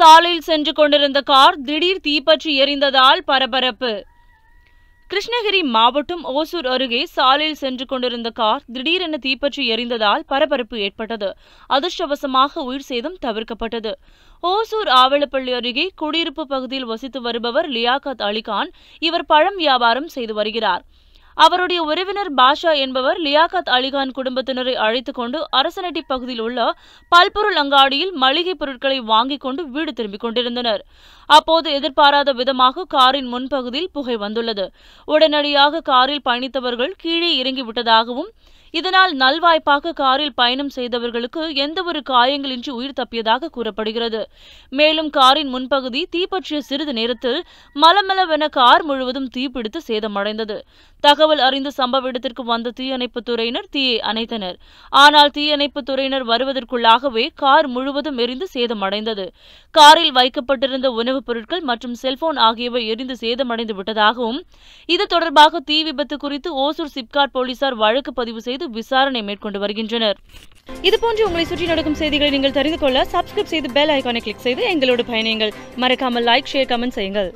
சாலையில் சென்று கொண்டிருந்த கார் திடீர் தீப்பற்றி எரிந்ததால் பரபரப்பு கிருஷ்ணகிரி மாவட்டம் ஓசூர் அருகே சாலையில் சென்று கொண்டிருந்த கார் திடீரென தீப்பற்றி எரிந்ததால் பரபரப்பு ஏற்பட்டது அதிர்ஷ்டவசமாக உயிர் சேதம் தவிர்க்கப்பட்டது ஓசூர் ஆவலப்பள்ளி அருகே குடியிருப்பு பகுதியில் வசித்து வருபவர் லியாகத் அலிகான் இவர் பழம் வியாபாரம் செய்து வருகிறார் அவருடைய உறவினர் பாஷா என்பவர் லியாகத் அலிகான் குடும்பத்தினரை அழைத்துக் கொண்டு அரசனடி பகுதியில் உள்ள பல்பொருள் அங்காடியில் மளிகை பொருட்களை வாங்கிக் கொண்டு வீடு திரும்பிக் கொண்டிருந்தனர் அப்போது எதிர்பாராத விதமாக காரின் முன்பகுதியில் புகை வந்துள்ளது உடனடியாக காரில் பயணித்தவர்கள் கீழே இறங்கிவிட்டதாகவும் இதனால் நல்வாய்ப்பாக காரில் பயணம் செய்தவர்களுக்கு எந்தவொரு காயங்களின்றி உயிர் தப்பியதாக கூறப்படுகிறது மேலும் காரின் முன்பகுதி தீப்பற்றிய சிறிது நேரத்தில் மலமலவென கார் முழுவதும் தீப்பிடித்து சேதமடைந்தது தகவல் அறிந்து சம்பவ இடத்திற்கு வந்த தீயணைப்பு துறையினர் தீயை அணைத்தனர் ஆனால் தீயணைப்பு துறையினர் வருவதற்குள்ளாகவே கார் முழுவதும் எரிந்து சேதமடைந்தது காரில் வைக்கப்பட்டிருந்த உணவுப் பொருட்கள் மற்றும் செல்போன் ஆகியவை எரிந்து சேதமடைந்து விட்டதாகவும் இது தொடர்பாக தீ விபத்து குறித்து ஓசூர் சிப்காட் போலீசார் வழக்கு பதிவு செய்து மீது விசாரணை மேற்கொண்டு வருகின்றனர் இதுபோன்று உங்களை சுற்றி நடக்கும் செய்திகளை நீங்கள் தெரிந்து கொள்ள சப்ஸ்கிரைப் செய்து பெல் ஐக்கானை கிளிக் செய்து எங்களோடு பயணியுங்கள் மறக்காமல் லைக் ஷேர் கமெண்ட் செய்யுங்கள்